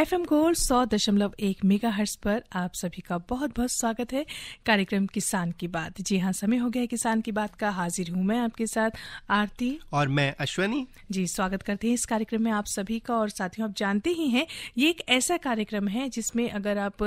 F M gold सौ दशमलव एक मेगा हर्ष पर आप सभी का बहुत बहुत स्वागत है कार्यक्रम किसान की बात जी हाँ समय हो गया है किसान की बात का हाजिर हूँ मैं आपके साथ आरती और मैं अश्वनी जी स्वागत करते हैं इस कार्यक्रम में आप सभी का और साथियों आप जानते ही हैं ये एक ऐसा कार्यक्रम है जिसमें अगर आप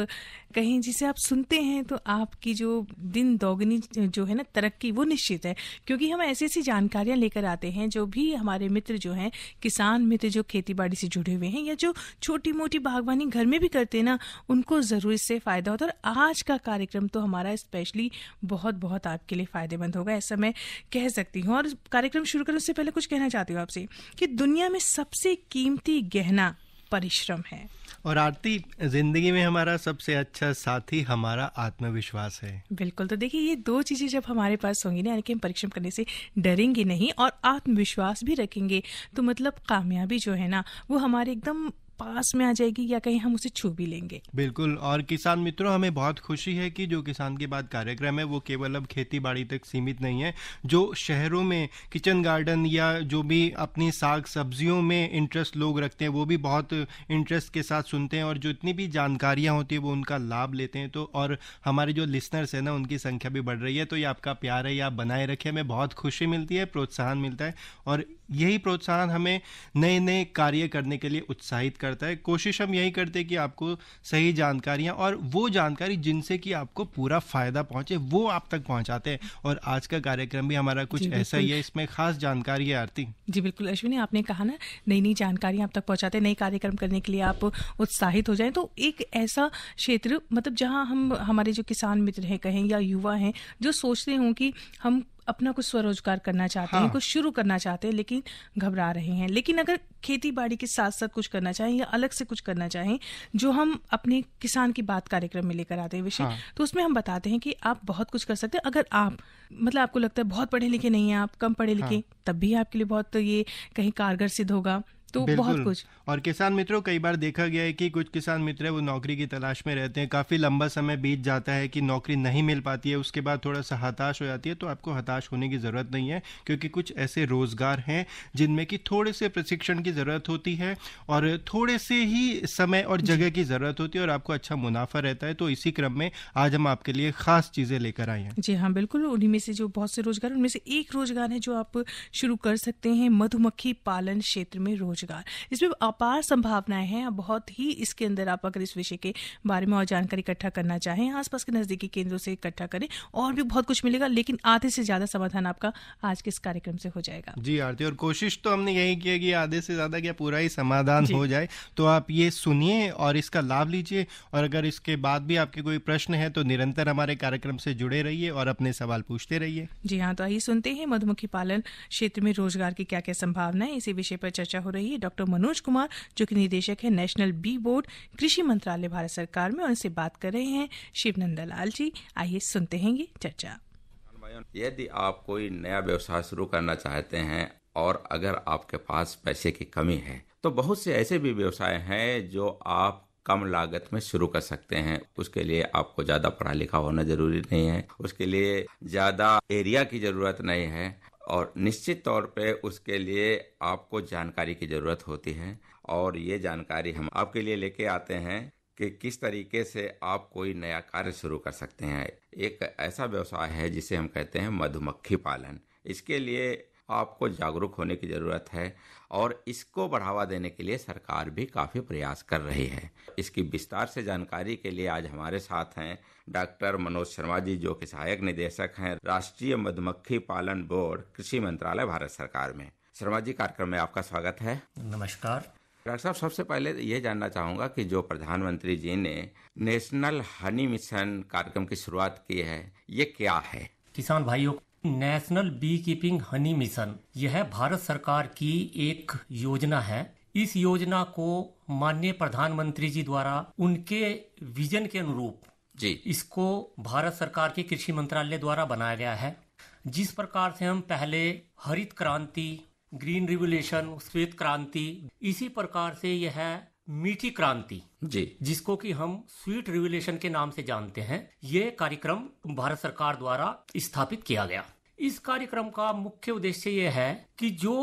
कहीं जिसे आप सुनते हैं तो आपकी जो दिन दोगुनी जो है ना तरक्की वो निश्चित है क्योंकि हम ऐसी ऐसी जानकारियां लेकर आते हैं जो भी हमारे मित्र जो हैं किसान मित्र जो खेती बाड़ी से जुड़े हुए हैं या जो छोटी मोटी बागवानी घर में भी करते हैं ना उनको ज़रूर इससे फ़ायदा होता है और आज का कार्यक्रम तो हमारा स्पेशली बहुत बहुत आपके लिए फ़ायदेमंद होगा ऐसा मैं कह सकती हूँ और कार्यक्रम शुरू करने से पहले कुछ कहना चाहती हूँ आपसे कि दुनिया में सबसे कीमती गहना परिश्रम है और आरती जिंदगी में हमारा सबसे अच्छा साथी हमारा आत्मविश्वास है बिल्कुल तो देखिए ये दो चीजें जब हमारे पास होंगी ना यानी कि हम परिश्रम करने से डरेंगे नहीं और आत्मविश्वास भी रखेंगे तो मतलब कामयाबी जो है ना वो हमारे एकदम पास में आ जाएगी या कहीं हम उसे छू भी लेंगे बिल्कुल और किसान मित्रों हमें बहुत खुशी है कि जो किसान की बात कार्यक्रम है वो केवल अब खेती बाड़ी तक सीमित नहीं है जो शहरों में किचन गार्डन या जो भी अपनी साग सब्जियों में इंटरेस्ट लोग रखते हैं वो भी बहुत इंटरेस्ट के साथ सुनते हैं और जो इतनी भी जानकारियाँ होती है वो उनका लाभ लेते हैं तो और हमारे जो लिसनर्स है ना उनकी संख्या भी बढ़ रही है तो ये आपका प्यार है या बनाए रखे हमें बहुत खुशी मिलती है प्रोत्साहन मिलता है और यही प्रोत्साहन हमें नए नए कार्य करने के लिए उत्साहित करता है कोशिश हम यही करते हैं कि आपको सही जानकारियाँ और वो जानकारी जिनसे कि आपको पूरा फ़ायदा पहुँचे वो आप तक पहुँचाते हैं और आज का कार्यक्रम भी हमारा कुछ ऐसा ही है इसमें खास जानकारी है आरती जी बिल्कुल अश्विनी आपने कहा ना नई नई जानकारी आप तक पहुँचाते हैं नए कार्यक्रम करने के लिए आप उत्साहित हो जाए तो एक ऐसा क्षेत्र मतलब जहाँ हम हमारे जो किसान मित्र हैं कहें या युवा हैं जो सोचते हों कि हम अपना कुछ स्वरोजगार करना चाहते हाँ। हैं कुछ शुरू करना चाहते हैं लेकिन घबरा रहे हैं लेकिन अगर खेती बाड़ी के साथ साथ कुछ करना चाहें या अलग से कुछ करना चाहें जो हम अपने किसान की बात कार्यक्रम में लेकर आते हैं विषय हाँ। तो उसमें हम बताते हैं कि आप बहुत कुछ कर सकते हैं अगर आप मतलब आपको लगता है बहुत पढ़े लिखे नहीं है आप कम पढ़े लिखे हाँ। तब भी आपके लिए बहुत तो ये कहीं कारगर सिद्ध होगा तो बहुत कुछ और किसान मित्रों कई बार देखा गया है कि कुछ किसान मित्र है वो नौकरी की तलाश में रहते हैं काफी लंबा समय बीत जाता है कि नौकरी नहीं मिल पाती है उसके बाद थोड़ा सा हताश हो जाती है तो आपको हताश होने की जरूरत नहीं है क्योंकि कुछ ऐसे रोजगार हैं जिनमें कि थोड़े से प्रशिक्षण की जरूरत होती है और थोड़े से ही समय और जगह की जरूरत होती है और आपको अच्छा मुनाफा रहता है तो इसी क्रम में आज हम आपके लिए खास चीजें लेकर आए हैं जी हाँ बिल्कुल उन्हीं में से जो बहुत से रोजगार उनमें से एक रोजगार है जो आप शुरू कर सकते हैं मधुमक्खी पालन क्षेत्र में रोजगार रोजगार इसमें अपार संभावनाएं हैं बहुत ही इसके अंदर आप अगर इस विषय के बारे में और जानकारी इकट्ठा करना चाहें आसपास के नज़दीकी केंद्रों से इकट्ठा करें और भी बहुत कुछ मिलेगा लेकिन आधे से ज़्यादा समाधान आपका आज के इस कार्यक्रम से हो जाएगा जी आरती और कोशिश तो हमने यही की है कि आधे से ज़्यादा क्या पूरा ही समाधान हो जाए तो आप ये सुनिए और इसका लाभ लीजिए और अगर इसके बाद भी आपके कोई प्रश्न है तो निरंतर हमारे कार्यक्रम से जुड़े रहिए और अपने सवाल पूछते रहिए जी हाँ तो आइए सुनते हैं मधुमक्खी पालन क्षेत्र में रोजगार की क्या क्या संभावना है इसी विषय पर चर्चा हो रही है लिए डॉक्टर मनोज कुमार जो कि निदेशक है नेशनल बी बोर्ड कृषि मंत्रालय भारत सरकार में उनसे बात कर रहे हैं शिव लाल जी आइए सुनते हैं ये चर्चा यदि आप कोई नया व्यवसाय शुरू करना चाहते हैं और अगर आपके पास पैसे की कमी है तो बहुत से ऐसे भी व्यवसाय हैं जो आप कम लागत में शुरू कर सकते हैं उसके लिए आपको ज़्यादा पढ़ा लिखा होना जरूरी नहीं है उसके लिए ज़्यादा एरिया की ज़रूरत नहीं है और निश्चित तौर पे उसके लिए आपको जानकारी की ज़रूरत होती है और ये जानकारी हम आपके लिए लेके आते हैं कि किस तरीके से आप कोई नया कार्य शुरू कर सकते हैं एक ऐसा व्यवसाय है जिसे हम कहते हैं मधुमक्खी पालन इसके लिए आपको जागरूक होने की ज़रूरत है और इसको बढ़ावा देने के लिए सरकार भी काफ़ी प्रयास कर रही है इसकी विस्तार से जानकारी के लिए आज हमारे साथ हैं डॉक्टर मनोज शर्मा जी जो कि सहायक निदेशक हैं राष्ट्रीय मधुमक्खी पालन बोर्ड कृषि मंत्रालय भारत सरकार में शर्मा जी कार्यक्रम में आपका स्वागत है नमस्कार डॉक्टर साहब सबसे पहले ये जानना चाहूंगा कि जो प्रधानमंत्री जी ने नेशनल हनी मिशन कार्यक्रम की शुरुआत की है ये क्या है किसान भाइयों national bee keeping honey mission यह भारत सरकार की एक योजना है इस योजना को माननीय प्रधानमंत्री जी द्वारा उनके विजन के अनुरूप जी इसको भारत सरकार के कृषि मंत्रालय द्वारा बनाया गया है जिस प्रकार से हम पहले हरित क्रांति ग्रीन रिवोल्यूशन श्वेत क्रांति इसी प्रकार से यह मीठी क्रांति जी जिसको कि हम स्वीट रिवोल्यूशन के नाम से जानते हैं ये कार्यक्रम भारत सरकार द्वारा स्थापित किया गया इस कार्यक्रम का मुख्य उद्देश्य ये है कि जो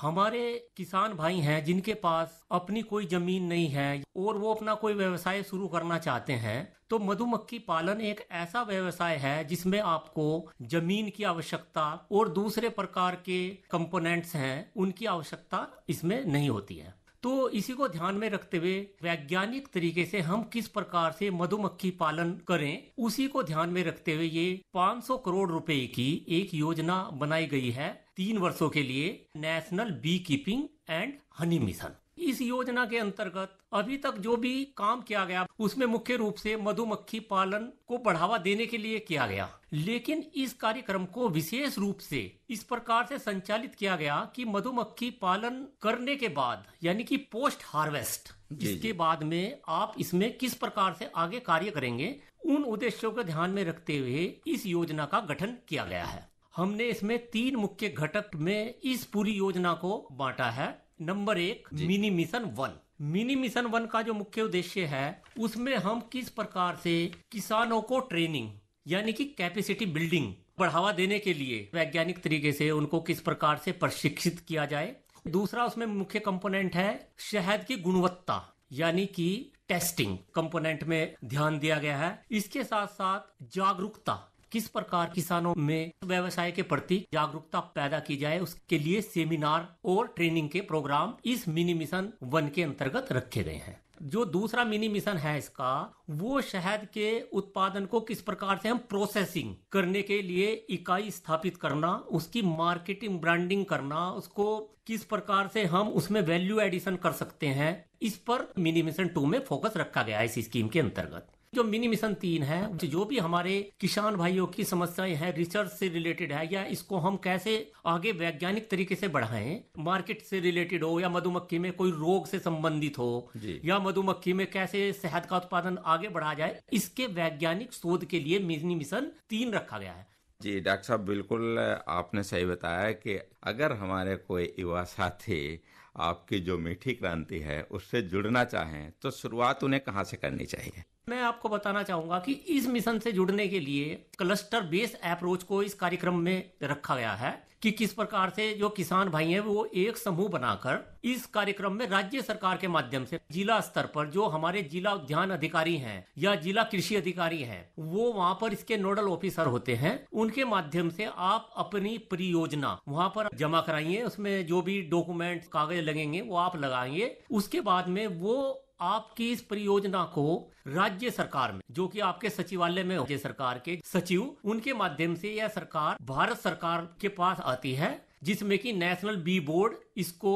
हमारे किसान भाई हैं जिनके पास अपनी कोई जमीन नहीं है और वो अपना कोई व्यवसाय शुरू करना चाहते हैं तो मधुमक्खी पालन एक ऐसा व्यवसाय है जिसमें आपको जमीन की आवश्यकता और दूसरे प्रकार के कंपोनेंट्स हैं उनकी आवश्यकता इसमें नहीं होती है तो इसी को ध्यान में रखते हुए वैज्ञानिक तरीके से हम किस प्रकार से मधुमक्खी पालन करें उसी को ध्यान में रखते हुए ये 500 करोड़ रुपए की एक योजना बनाई गई है तीन वर्षों के लिए national bee keeping and honey mission इस योजना के अंतर्गत अभी तक जो भी काम किया गया उसमें मुख्य रूप से मधुमक्खी पालन को बढ़ावा देने के लिए किया गया लेकिन इस कार्यक्रम को विशेष रूप से इस प्रकार से संचालित किया गया कि मधुमक्खी पालन करने के बाद यानी कि पोस्ट हार्वेस्ट जिसके बाद में आप इसमें किस प्रकार से आगे कार्य करेंगे उन उद्देश्यों को ध्यान में रखते हुए इस योजना का गठन किया गया है हमने इसमें तीन मुख्य घटक में इस पूरी योजना को बांटा है नंबर एक mini mission one mini mission one का जो मुख्य उद्देश्य है उसमें हम किस प्रकार से किसानों को ट्रेनिंग यानी कि कैपेसिटी बिल्डिंग बढ़ावा देने के लिए वैज्ञानिक तरीके से उनको किस प्रकार से प्रशिक्षित किया जाए दूसरा उसमें मुख्य कंपोनेंट है शहद की गुणवत्ता यानी कि टेस्टिंग कंपोनेंट में ध्यान दिया गया है इसके साथ साथ जागरूकता किस प्रकार किसानों में व्यवसाय के प्रति जागरूकता पैदा की जाए उसके लिए सेमिनार और ट्रेनिंग के प्रोग्राम इस मिनी मिशन वन के अंतर्गत रखे गए हैं जो दूसरा मिनी मिशन है इसका वो शहद के उत्पादन को किस प्रकार से हम प्रोसेसिंग करने के लिए इकाई स्थापित करना उसकी मार्केटिंग ब्रांडिंग करना उसको किस प्रकार से हम उसमें वैल्यू एडिशन कर सकते हैं इस पर मिनी मिशन टू में फोकस रखा गया है इस स्कीम के अंतर्गत जो मिनी मिशन तीन है जो भी हमारे किसान भाइयों की समस्याएं हैं रिसर्च से रिलेटेड है या इसको हम कैसे आगे वैज्ञानिक तरीके से बढ़ाएं मार्केट से रिलेटेड हो या मधुमक्खी में कोई रोग से संबंधित हो या मधुमक्खी में कैसे शहद का उत्पादन आगे बढ़ा जाए इसके वैज्ञानिक शोध के लिए मिनी मिशन तीन रखा गया है जी डॉक्टर साहब बिल्कुल आपने सही बताया कि अगर हमारे कोई युवा साथी आपकी जो मीठी क्रांति है उससे जुड़ना चाहें तो शुरुआत उन्हें कहाँ से करनी चाहिए मैं आपको बताना चाहूंगा कि इस मिशन से जुड़ने के लिए क्लस्टर बेस अप्रोच को इस कार्यक्रम में रखा गया है कि किस प्रकार से जो किसान भाई हैं वो एक समूह बनाकर इस कार्यक्रम में राज्य सरकार के माध्यम से जिला स्तर पर जो हमारे जिला उद्यान अधिकारी हैं या जिला कृषि अधिकारी हैं वो वहाँ पर इसके नोडल ऑफिसर होते हैं उनके माध्यम से आप अपनी परियोजना वहाँ पर जमा कराइए उसमें जो भी डॉक्यूमेंट कागज लगेंगे वो आप लगाएंगे उसके बाद में वो आपकी इस परियोजना को राज्य सरकार में जो कि आपके सचिवालय में राज्य सरकार के सचिव उनके माध्यम से यह सरकार भारत सरकार के पास आती है जिसमें कि नेशनल बी बोर्ड इसको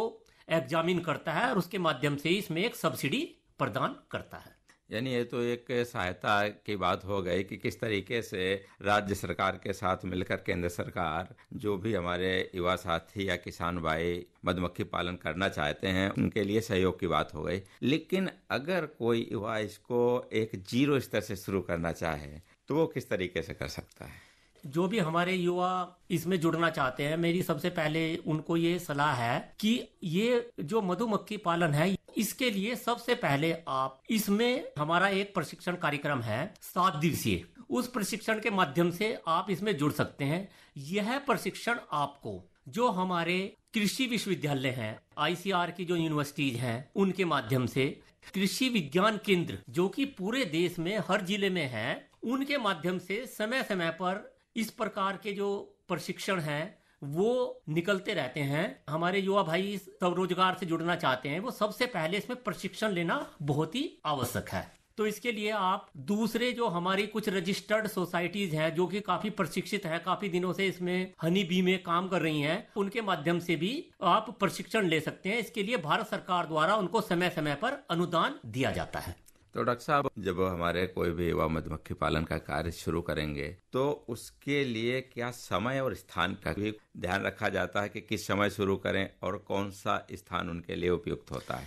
एग्जामिन करता है और उसके माध्यम से इसमें एक सब्सिडी प्रदान करता है यानी ये तो एक सहायता की बात हो गई कि किस तरीके से राज्य सरकार के साथ मिलकर केंद्र सरकार जो भी हमारे युवा साथी या किसान भाई मधुमक्खी पालन करना चाहते हैं उनके लिए सहयोग की बात हो गई लेकिन अगर कोई युवा इसको एक जीरो स्तर से शुरू करना चाहे तो वो किस तरीके से कर सकता है जो भी हमारे युवा इसमें जुड़ना चाहते हैं मेरी सबसे पहले उनको ये सलाह है कि ये जो मधुमक्खी पालन है इसके लिए सबसे पहले आप इसमें हमारा एक प्रशिक्षण कार्यक्रम है सात दिवसीय उस प्रशिक्षण के माध्यम से आप इसमें जुड़ सकते हैं यह प्रशिक्षण आपको जो हमारे कृषि विश्वविद्यालय हैं आईसीआर की जो यूनिवर्सिटीज हैं उनके माध्यम से कृषि विज्ञान केंद्र जो कि पूरे देश में हर जिले में है उनके माध्यम से समय समय पर इस प्रकार के जो प्रशिक्षण हैं वो निकलते रहते हैं हमारे युवा भाई स्वरोजगार से जुड़ना चाहते हैं वो सबसे पहले इसमें प्रशिक्षण लेना बहुत ही आवश्यक है तो इसके लिए आप दूसरे जो हमारी कुछ रजिस्टर्ड सोसाइटीज हैं जो कि काफी प्रशिक्षित हैं काफी दिनों से इसमें हनी बी में काम कर रही हैं उनके माध्यम से भी आप प्रशिक्षण ले सकते हैं इसके लिए भारत सरकार द्वारा उनको समय समय पर अनुदान दिया जाता है तो डॉक्टर साहब जब हमारे कोई भी युवा मधुमक्खी पालन का कार्य शुरू करेंगे तो उसके लिए क्या समय और स्थान का भी ध्यान रखा जाता है कि किस समय शुरू करें और कौन सा स्थान उनके लिए उपयुक्त होता है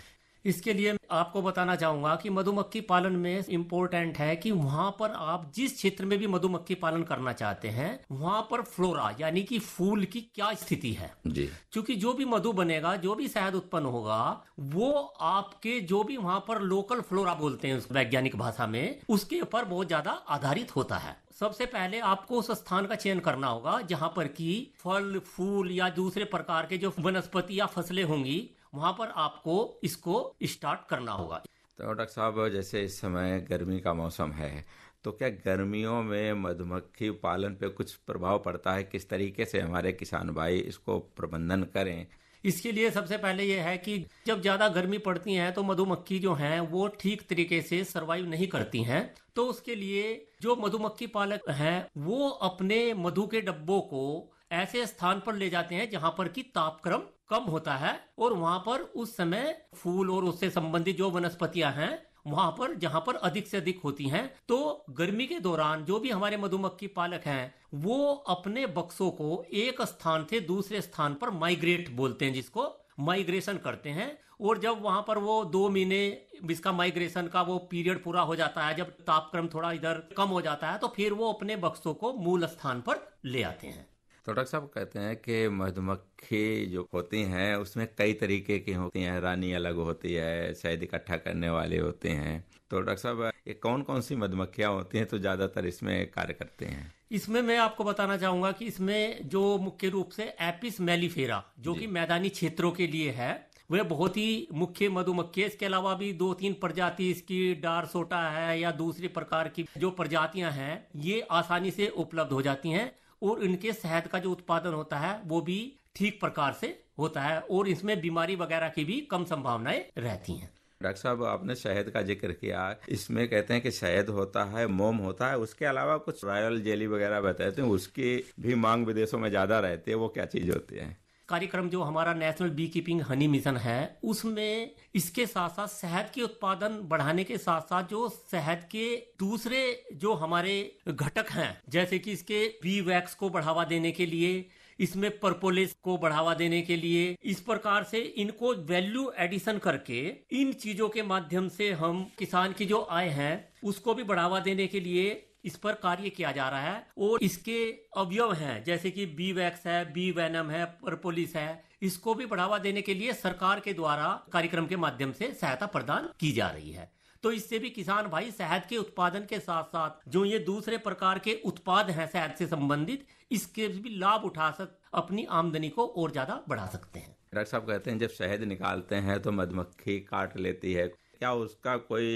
इसके लिए आपको बताना चाहूंगा कि मधुमक्खी पालन में इम्पोर्टेंट है कि वहां पर आप जिस क्षेत्र में भी मधुमक्खी पालन करना चाहते हैं वहां पर फ्लोरा यानी कि फूल की क्या स्थिति है जी क्योंकि जो भी मधु बनेगा जो भी शहद उत्पन्न होगा वो आपके जो भी वहां पर लोकल फ्लोरा बोलते हैं वैज्ञानिक भाषा में उसके ऊपर बहुत ज्यादा आधारित होता है सबसे पहले आपको उस स्थान का चयन करना होगा जहां पर की फल फूल या दूसरे प्रकार के जो वनस्पति या फसलें होंगी वहाँ पर आपको इसको स्टार्ट करना होगा तो डॉक्टर साहब जैसे इस समय गर्मी का मौसम है तो क्या गर्मियों में मधुमक्खी पालन पे कुछ प्रभाव पड़ता है किस तरीके से हमारे किसान भाई इसको प्रबंधन करें इसके लिए सबसे पहले यह है कि जब ज़्यादा गर्मी पड़ती है तो मधुमक्खी जो हैं वो ठीक तरीके से सरवाइव नहीं करती हैं तो उसके लिए जो मधुमक्खी पालक हैं वो अपने मधु के डब्बों को ऐसे स्थान पर ले जाते हैं जहां पर कि तापक्रम कम होता है और वहां पर उस समय फूल और उससे संबंधित जो वनस्पतियां हैं वहां पर जहां पर अधिक से अधिक होती हैं तो गर्मी के दौरान जो भी हमारे मधुमक्खी पालक हैं वो अपने बक्सों को एक स्थान से दूसरे स्थान पर माइग्रेट बोलते हैं जिसको माइग्रेशन करते हैं और जब वहां पर वो दो महीने जिसका माइग्रेशन का वो पीरियड पूरा हो जाता है जब तापक्रम थोड़ा इधर कम हो जाता है तो फिर वो अपने बक्सों को मूल स्थान पर ले आते हैं तो डॉक्टर साहब कहते हैं कि मधुमक्खी जो होती हैं उसमें कई तरीके की होती हैं रानी अलग होती है शायद इकट्ठा करने वाले होते हैं तो डॉक्टर साहब ये कौन कौन सी मधुमक्खियां होती हैं तो ज़्यादातर इसमें कार्य करते हैं इसमें मैं आपको बताना चाहूंगा कि इसमें जो मुख्य रूप से एपिस मेलीफेरा जो कि मैदानी क्षेत्रों के लिए है वह बहुत ही मुख्य मधुमक्खी है इसके अलावा भी दो तीन प्रजाति इसकी डार सोटा है या दूसरी प्रकार की जो प्रजातियां हैं ये आसानी से उपलब्ध हो जाती हैं और इनके शहद का जो उत्पादन होता है वो भी ठीक प्रकार से होता है और इसमें बीमारी वगैरह की भी कम संभावनाएं रहती हैं डॉक्टर साहब आपने शहद का जिक्र किया इसमें कहते हैं कि शहद होता है मोम होता है उसके अलावा कुछ रॉयल जेली वगैरह बताते तो हैं उसकी भी मांग विदेशों में ज्यादा रहती है वो क्या चीज होती है कार्यक्रम जो हमारा national bee keeping honey mission है उसमें इसके साथ साथ शहद के उत्पादन बढ़ाने के साथ साथ जो शहद के दूसरे जो हमारे घटक हैं जैसे कि इसके बी वैक्स को बढ़ावा देने के लिए इसमें पर्पोलिस को बढ़ावा देने के लिए इस प्रकार से इनको वैल्यू एडिशन करके इन चीजों के माध्यम से हम किसान की जो आय है उसको भी बढ़ावा देने के लिए इस पर कार्य किया जा रहा है और इसके अवयव हैं जैसे कि बी वैक्स है बी वैनम है परपोलिस है इसको भी बढ़ावा देने के लिए सरकार के द्वारा कार्यक्रम के माध्यम से सहायता प्रदान की जा रही है तो इससे भी किसान भाई शहद के उत्पादन के साथ साथ जो ये दूसरे प्रकार के उत्पाद हैं शहद से संबंधित इसके भी लाभ उठा सक अपनी आमदनी को और ज्यादा बढ़ा सकते हैं डॉक्टर साहब कहते हैं जब शहद निकालते हैं तो मधुमक्खी काट लेती है क्या उसका कोई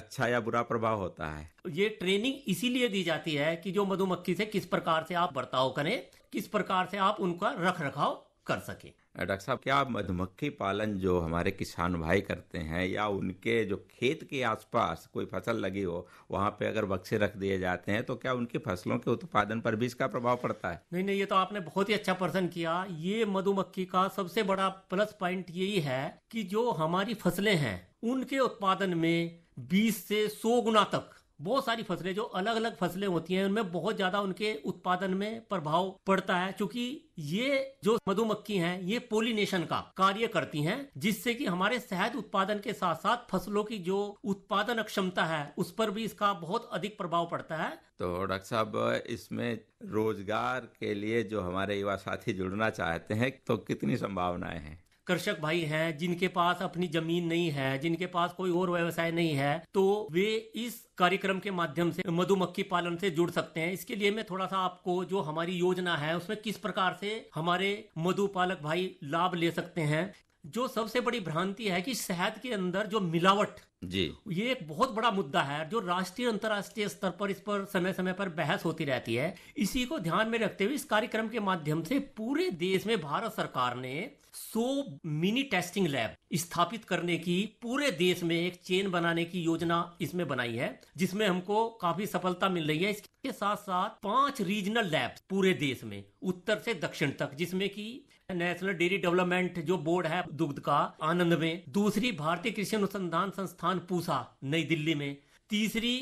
अच्छा या बुरा प्रभाव होता है ये ट्रेनिंग इसीलिए दी जाती है कि जो मधुमक्खी से किस प्रकार से आप बर्ताव करें किस प्रकार से आप उनका रख रखाव कर सकें डॉक्टर साहब क्या मधुमक्खी पालन जो हमारे किसान भाई करते हैं या उनके जो खेत के आसपास कोई फसल लगी हो वहाँ पे अगर बक्से रख दिए जाते हैं तो क्या उनकी फसलों के उत्पादन पर भी इसका प्रभाव पड़ता है नहीं नहीं ये तो आपने बहुत ही अच्छा प्रश्न किया ये मधुमक्खी का सबसे बड़ा प्लस पॉइंट यही है की जो हमारी फसलें हैं उनके उत्पादन में बीस से सौ गुना तक बहुत सारी फसलें जो अलग अलग फसलें होती हैं उनमें बहुत ज़्यादा उनके उत्पादन में प्रभाव पड़ता है क्योंकि ये जो मधुमक्खी हैं ये पोलिनेशन का कार्य करती हैं जिससे कि हमारे शहद उत्पादन के साथ साथ फसलों की जो उत्पादन क्षमता है उस पर भी इसका बहुत अधिक प्रभाव पड़ता है तो डॉक्टर साहब इसमें रोजगार के लिए जो हमारे युवा साथी जुड़ना चाहते हैं तो कितनी संभावनाएं हैं कृषक भाई हैं जिनके पास अपनी जमीन नहीं है जिनके पास कोई और व्यवसाय नहीं है तो वे इस कार्यक्रम के माध्यम से मधुमक्खी पालन से जुड़ सकते हैं इसके लिए मैं थोड़ा सा आपको जो हमारी योजना है उसमें किस प्रकार से हमारे मधुपालक भाई लाभ ले सकते हैं जो सबसे बड़ी भ्रांति है कि शहद के अंदर जो मिलावट जी ये एक बहुत बड़ा मुद्दा है जो राष्ट्रीय अंतर्राष्ट्रीय स्तर पर इस पर समय समय पर बहस होती रहती है इसी को ध्यान में रखते हुए इस कार्यक्रम के माध्यम से पूरे देश में भारत सरकार ने 100 मिनी टेस्टिंग लैब स्थापित करने की पूरे देश में एक चेन बनाने की योजना इसमें बनाई है जिसमें हमको काफी सफलता मिल रही है इसके साथ साथ पांच रीजनल लैब पूरे देश में उत्तर से दक्षिण तक जिसमें की नेशनल डेयरी डेवलपमेंट जो बोर्ड है दुग्ध का आनंद में दूसरी भारतीय कृषि अनुसंधान संस्थान पूसा नई दिल्ली में तीसरी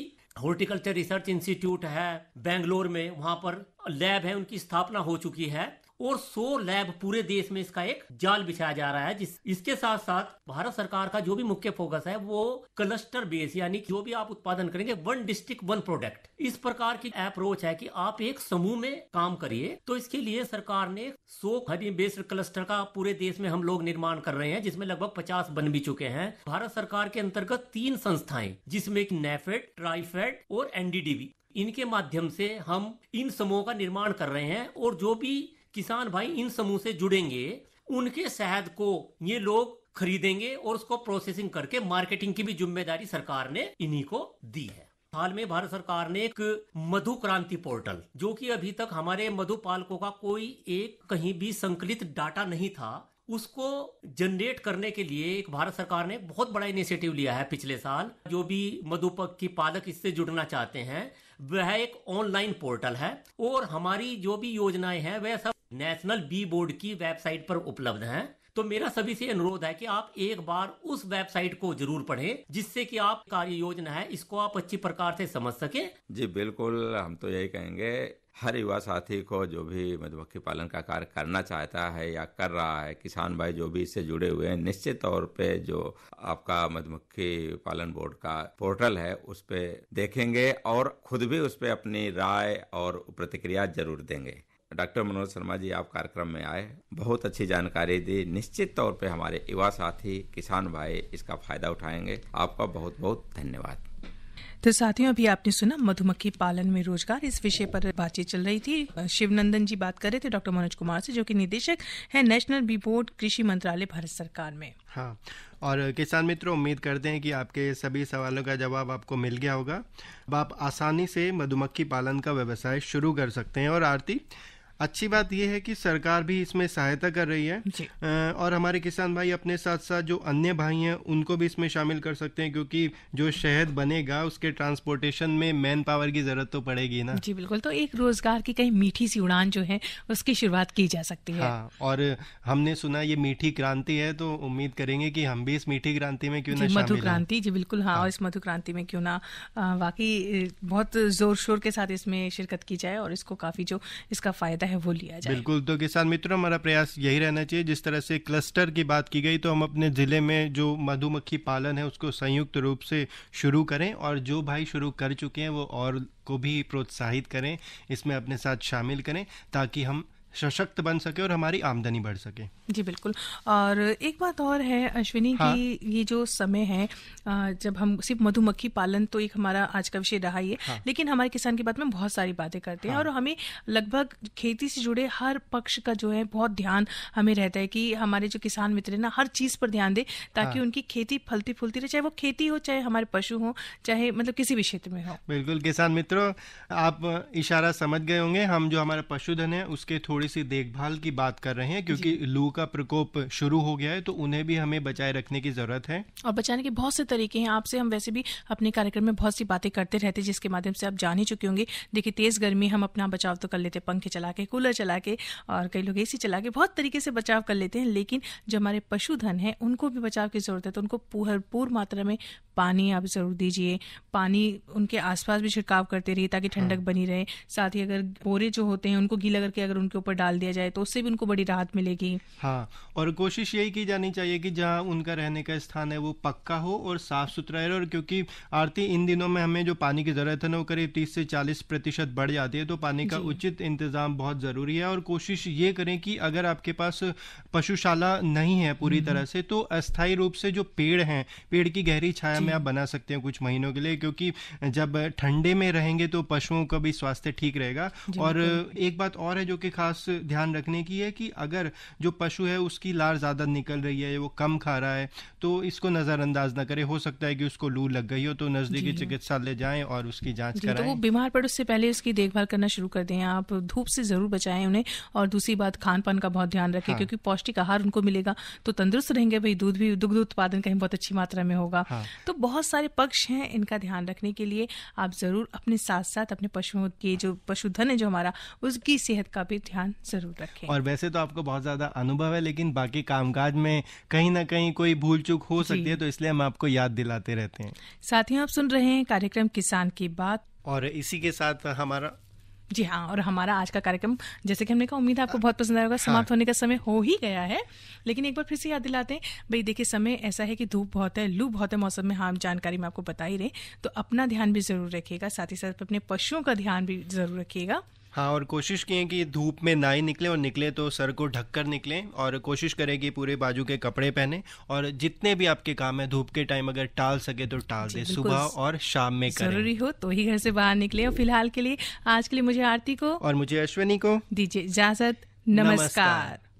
हॉर्टिकल्चर रिसर्च इंस्टीट्यूट है बेंगलोर में वहाँ पर लैब है उनकी स्थापना हो चुकी है और 100 लैब पूरे देश में इसका एक जाल बिछाया जा रहा है जिस इसके साथ साथ भारत सरकार का जो भी मुख्य फोकस है वो क्लस्टर बेस यानी जो भी आप उत्पादन करेंगे वन डिस्ट्रिक्ट वन प्रोडक्ट इस प्रकार की अप्रोच है कि आप एक समूह में काम करिए तो इसके लिए सरकार ने सो हनी बेस्ड क्लस्टर का पूरे देश में हम लोग निर्माण कर रहे हैं जिसमें लगभग पचास बन भी चुके हैं भारत सरकार के अंतर्गत तीन संस्थाएं जिसमें नेफेड ट्राइफेड और एनडीडीवी इनके माध्यम से हम इन समूहों का निर्माण कर रहे हैं और जो भी किसान भाई इन समूह से जुड़ेंगे उनके शहद को ये लोग खरीदेंगे और उसको प्रोसेसिंग करके मार्केटिंग की भी जिम्मेदारी सरकार ने इन्हीं को दी है हाल में भारत सरकार ने एक मधु क्रांति पोर्टल जो कि अभी तक हमारे मधु पालकों का कोई एक कहीं भी संकलित डाटा नहीं था उसको जनरेट करने के लिए एक भारत सरकार ने बहुत बड़ा इनिशिएटिव लिया है पिछले साल जो भी मधुपक की पालक इससे जुड़ना चाहते हैं वह एक ऑनलाइन पोर्टल है और हमारी जो भी योजनाएं हैं वह सब नेशनल बी बोर्ड की वेबसाइट पर उपलब्ध हैं तो मेरा सभी से अनुरोध है कि आप एक बार उस वेबसाइट को जरूर पढ़ें जिससे कि आप कार्य योजना है इसको आप अच्छी प्रकार से समझ सके जी बिल्कुल हम तो यही कहेंगे हर युवा साथी को जो भी मधुमक्खी पालन का कार्य करना चाहता है या कर रहा है किसान भाई जो भी इससे जुड़े हुए हैं निश्चित तौर पे जो आपका मधुमक्खी पालन बोर्ड का पोर्टल है उस पर देखेंगे और खुद भी उस पर अपनी राय और प्रतिक्रिया जरूर देंगे डॉक्टर मनोज शर्मा जी आप कार्यक्रम में आए बहुत अच्छी जानकारी दी निश्चित तौर पे हमारे युवा साथी किसान भाई इसका फायदा उठाएंगे आपका बहुत बहुत धन्यवाद तो साथियों अभी आपने सुना मधुमक्खी पालन में रोजगार इस विषय पर बातचीत चल रही थी शिवनंदन जी बात कर रहे थे डॉक्टर मनोज कुमार से जो कि निदेशक है नेशनल बी बोर्ड कृषि मंत्रालय भारत सरकार में हाँ और किसान मित्रों उम्मीद करते हैं कि आपके सभी सवालों का जवाब आपको मिल गया होगा अब आप आसानी से मधुमक्खी पालन का व्यवसाय शुरू कर सकते हैं और आरती अच्छी बात यह है कि सरकार भी इसमें सहायता कर रही है और हमारे किसान भाई अपने साथ साथ जो अन्य भाई हैं उनको भी इसमें शामिल कर सकते हैं क्योंकि जो शहद बनेगा उसके ट्रांसपोर्टेशन में मैन पावर की जरूरत तो पड़ेगी ना जी बिल्कुल तो एक रोजगार की कहीं मीठी सी उड़ान जो है उसकी शुरुआत की जा सकती है हाँ, और हमने सुना ये मीठी क्रांति है तो उम्मीद करेंगे की हम भी इस मीठी क्रांति में क्यों ना मधु क्रांति जी बिल्कुल हाँ, हाँ। और इस मधु क्रांति में क्यों ना बाकी बहुत जोर शोर के साथ इसमें शिरकत की जाए और इसको काफी जो इसका फायदा है है वो लिया जाए बिल्कुल तो किसान मित्रों हमारा प्रयास यही रहना चाहिए जिस तरह से क्लस्टर की बात की गई तो हम अपने ज़िले में जो मधुमक्खी पालन है उसको संयुक्त रूप से शुरू करें और जो भाई शुरू कर चुके हैं वो और को भी प्रोत्साहित करें इसमें अपने साथ शामिल करें ताकि हम सशक्त बन सके और हमारी आमदनी बढ़ सके जी बिल्कुल और एक बात और है अश्विनी हाँ? की ये जो समय है जब हम सिर्फ मधुमक्खी पालन तो एक हमारा आज का विषय रहा ही है हाँ? लेकिन हमारे किसान की बात में बहुत सारी बातें करते हाँ? हैं और हमें लगभग खेती से जुड़े हर पक्ष का जो है बहुत ध्यान हमें रहता है कि हमारे जो किसान मित्र है ना हर चीज़ पर ध्यान दे ताकि हाँ? उनकी खेती फलती फूलती रहे चाहे वो खेती हो चाहे हमारे पशु हो चाहे मतलब किसी भी क्षेत्र में हो बिल्कुल किसान मित्रों आप इशारा समझ गए होंगे हम जो हमारा पशुधन है उसके थोड़े थोड़ी सी देखभाल की बात कर रहे हैं क्योंकि लू का प्रकोप शुरू हो गया है तो उन्हें भी हमें बचाए रखने की जरूरत है और बचाने के बहुत से तरीके हैं आपसे हम वैसे भी अपने कार्यक्रम में बहुत सी बातें करते रहते हैं जिसके माध्यम से आप जान ही चुके होंगे देखिए तेज गर्मी हम अपना बचाव तो कर लेते हैं पंखे चला के कूलर चला के और कई लोग ए चला के बहुत तरीके से बचाव कर लेते हैं लेकिन जो हमारे पशुधन है उनको भी बचाव की जरूरत है तो उनको भरपूर मात्रा में पानी आप जरूर दीजिए पानी उनके आसपास भी छिड़काव करते रहिए ताकि ठंडक हाँ। बनी रहे साथ ही अगर बोरे जो होते हैं उनको गीला करके अगर उनके ऊपर ऊपर डाल दिया जाए तो उससे भी उनको बड़ी राहत मिलेगी हाँ और कोशिश यही की जानी चाहिए कि जहाँ उनका रहने का स्थान है वो पक्का हो और साफ सुथरा रहे और क्योंकि आरती इन दिनों में हमें जो पानी की ज़रूरत है ना वो करीब तीस से चालीस प्रतिशत बढ़ जाती है तो पानी का उचित इंतज़ाम बहुत ज़रूरी है और कोशिश ये करें कि अगर आपके पास पशुशाला नहीं है पूरी हम्म। तरह से तो अस्थायी रूप से जो पेड़ हैं पेड़ की गहरी छाया में आप बना सकते हैं कुछ महीनों के लिए क्योंकि जब ठंडे में रहेंगे तो पशुओं का भी स्वास्थ्य ठीक रहेगा और एक बात और है जो कि खास खास ध्यान रखने की है कि अगर जो पशु है उसकी लार ज़्यादा निकल रही है वो कम खा रहा है तो इसको नज़रअंदाज ना करें हो सकता है कि उसको लू लग गई हो तो नज़दीकी चिकित्सालय जाएँ और उसकी जाँच तो कराएं तो वो बीमार पड़े उससे पहले उसकी देखभाल करना शुरू कर दें आप धूप से ज़रूर बचाएं उन्हें और दूसरी बात खान पान का बहुत ध्यान रखें हाँ। क्योंकि पौष्टिक आहार उनको मिलेगा तो तंदुरुस्त रहेंगे भाई दूध भी दुग्ध उत्पादन कहीं बहुत अच्छी मात्रा में होगा हाँ। तो बहुत सारे पक्ष हैं इनका ध्यान रखने के लिए आप ज़रूर अपने साथ साथ अपने पशुओं के जो पशुधन है जो हमारा उसकी सेहत का भी ध्यान ध्यान जरूर रखें और वैसे तो आपको बहुत ज़्यादा अनुभव है लेकिन बाकी कामकाज में कहीं ना कहीं कोई भूल चूक हो सकती है तो इसलिए हम आपको याद दिलाते रहते हैं साथियों आप सुन रहे हैं कार्यक्रम किसान की बात और इसी के साथ हमारा जी हाँ और हमारा आज का कार्यक्रम जैसे कि हमने कहा उम्मीद है आपको हाँ। बहुत पसंद आएगा समाप्त हाँ। होने का समय हो ही गया है लेकिन एक बार फिर से याद दिलाते हैं भाई देखिए समय ऐसा है कि धूप बहुत है लू बहुत है मौसम में हाँ, हम जानकारी में आपको बता ही रहे तो अपना ध्यान भी जरूर रखिएगा साथ ही साथ अपने पशुओं का ध्यान भी जरूर रखिएगा हाँ और कोशिश किए कि धूप में ना ही निकले और निकले तो सर को ढक कर निकलें और कोशिश करें कि पूरे बाजू के कपड़े पहने और जितने भी आपके काम है धूप के टाइम अगर टाल सके तो टाल दे सुबह और शाम में करें जरूरी हो तो ही घर से बाहर निकले और फिलहाल के लिए आज के लिए मुझे आरती को और मुझे अश्विनी को दीजिए इजाजत नमस्कार, नमस्कार।